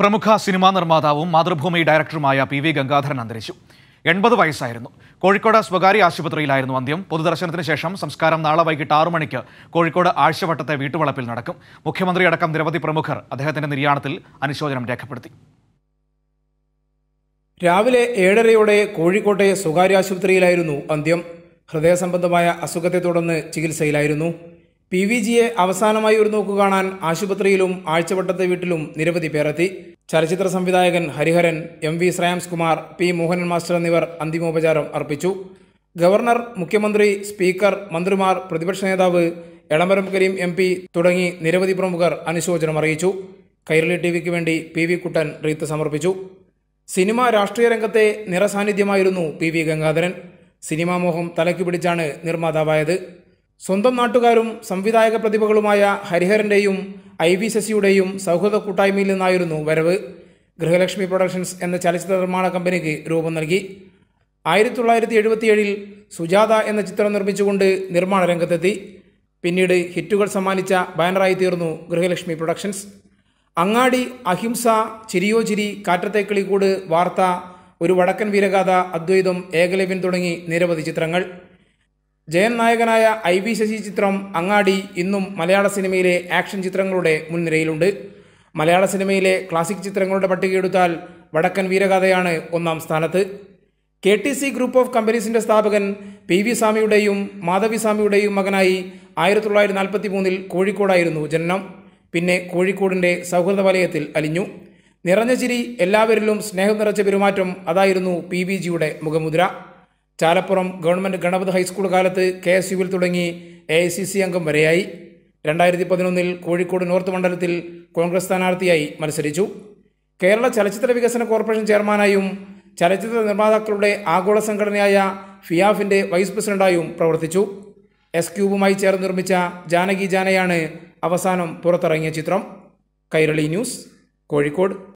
പ്രമുഖ സിനിമാ നിർമ്മാതാവും മാതൃഭൂമി ഡയറക്ടറുമായ P V Gangadharan അന്തരിച്ചു എൺപത് വയസ്സായിരുന്നു കോഴിക്കോട് സ്വകാര്യ ആശുപത്രിയിലായിരുന്നു അന്ത്യം പൊതുദർശനത്തിന് ശേഷം സംസ്കാരം നാളെ വൈകിട്ട് ആറു മണിക്ക് കോഴിക്കോട് ആഴ്ചവട്ടത്തെ വീട്ടുവളപ്പിൽ നടക്കും മുഖ്യമന്ത്രിയടക്കം നിരവധി പ്രമുഖർ അദ്ദേഹത്തിന്റെ നിര്യാണത്തിൽ അനുശോചനം രേഖപ്പെടുത്തി രാവിലെ ഏഴരയോടെ കോഴിക്കോട്ടെ സ്വകാര്യ ആശുപത്രിയിലായിരുന്നു അന്ത്യം ഹൃദയ സംബന്ധമായ അസുഖത്തെ തുടർന്ന് ചികിത്സയിലായിരുന്നു പി വി ജിയെ അവസാനമായി ഒരു നോക്കു കാണാൻ ആശുപത്രിയിലും ആഴ്ചവട്ടത്തെ വീട്ടിലും നിരവധി പേരെത്തി ചലച്ചിത്ര സംവിധായകൻ Hariharan M V Shreyams Kumar P Mohanan master എന്നിവർ അന്തിമോപചാരം അർപ്പിച്ചു ഗവർണർ മുഖ്യമന്ത്രി സ്പീക്കർ മന്ത്രിമാർ പ്രതിപക്ഷ നേതാവ് എളമരം കരീം എം പി തുടങ്ങി നിരവധി പ്രമുഖർ അനുശോചനം അറിയിച്ചു കൈരളി ടി വിക്ക് വേണ്ടി പി വി കുട്ടൻ റീത്ത് സമർപ്പിച്ചു സിനിമ രാഷ്ട്രീയ രംഗത്തെ നിറസാന്നിധ്യമായിരുന്നു പി വി ഗംഗാധരൻ സിനിമാമോഹം തലയ്ക്ക് പിടിച്ചാണ് നിർമ്മാതാവായത് സ്വന്തം നാട്ടുകാരും സംവിധായക പ്രതിഭകളുമായ ഹരിഹരൻ്റെയും ഐ വി ശശിയുടെയും സൗഹൃദ കൂട്ടായ്മയിൽ നിന്നായിരുന്നു വരവ് ഗൃഹലക്ഷ്മി പ്രൊഡക്ഷൻസ് എന്ന ചലച്ചിത്ര നിർമ്മാണ കമ്പനിക്ക് രൂപം നൽകി ആയിരത്തി തൊള്ളായിരത്തി എഴുപത്തിയേഴിൽ സുജാത എന്ന ചിത്രം നിർമ്മിച്ചുകൊണ്ട് നിർമ്മാണ രംഗത്തെത്തി പിന്നീട് ഹിറ്റുകൾ സമ്മാനിച്ച ബാനറായി തീർന്നു ഗൃഹലക്ഷ്മി പ്രൊഡക്ഷൻസ് അങ്ങാടി അഹിംസ ചിരിയോ ചിരി കാറ്റത്തെ കിളികൂട് വാർത്ത ഒരു വടക്കൻ വീരഗാഥ അദ്വൈതം ഏകലവ്യൻ തുടങ്ങി നിരവധി ചിത്രങ്ങൾ ജയൻ നായകനായ ഐ വി ശശി ചിത്രം അങ്ങാടി ഇന്നും മലയാള സിനിമയിലെ ആക്ഷൻ ചിത്രങ്ങളുടെ മുൻനിരയിലുണ്ട് മലയാള സിനിമയിലെ ക്ലാസിക് ചിത്രങ്ങളുടെ പട്ടികയെടുത്താൽ വടക്കൻ വീരകഥയാണ് ഒന്നാം സ്ഥാനത്ത് K T C group of കമ്പനീസിൻ്റെ സ്ഥാപകൻ പി വി സ്വാമിയുടെയും മാധവി സ്വാമിയുടെയും മകനായി ആയിരത്തി തൊള്ളായിരത്തി നാൽപ്പത്തി മൂന്നിൽ കോഴിക്കോടായിരുന്നു ജനനം പിന്നെ കോഴിക്കോടിൻ്റെ സൗഹൃദ വലയത്തിൽ അലിഞ്ഞു നിറഞ്ഞ ചിരി എല്ലാവരിലും സ്നേഹം നിറച്ച പെരുമാറ്റം അതായിരുന്നു പി വി ജിയുടെ മുഖമുദ്ര ചാലപ്പുറം ഗവൺമെൻറ് ഗണപത് ഹൈസ്കൂൾ കാലത്ത് കെ എസ് യുവിൽ തുടങ്ങി എ ഐ സി സി അംഗം വരെയായി രണ്ടായിരത്തി പതിനൊന്നിൽ കോഴിക്കോട് നോർത്ത് മണ്ഡലത്തിൽ കോൺഗ്രസ് സ്ഥാനാർത്ഥിയായി മത്സരിച്ചു കേരള ചലച്ചിത്ര വികസന കോർപ്പറേഷൻ ചെയർമാനായും ചലച്ചിത്ര നിർമ്മാതാക്കളുടെ ആഗോള സംഘടനയായ ഫിയാഫിൻ്റെ വൈസ് പ്രസിഡന്റായും പ്രവർത്തിച്ചു എസ് ക്യൂബുമായി ചേർന്ന് നിർമ്മിച്ച ജാനകി ജാനയാണ് അവസാനം പുറത്തിറങ്ങിയ ചിത്രം കൈരളി ന്യൂസ് കോഴിക്കോട്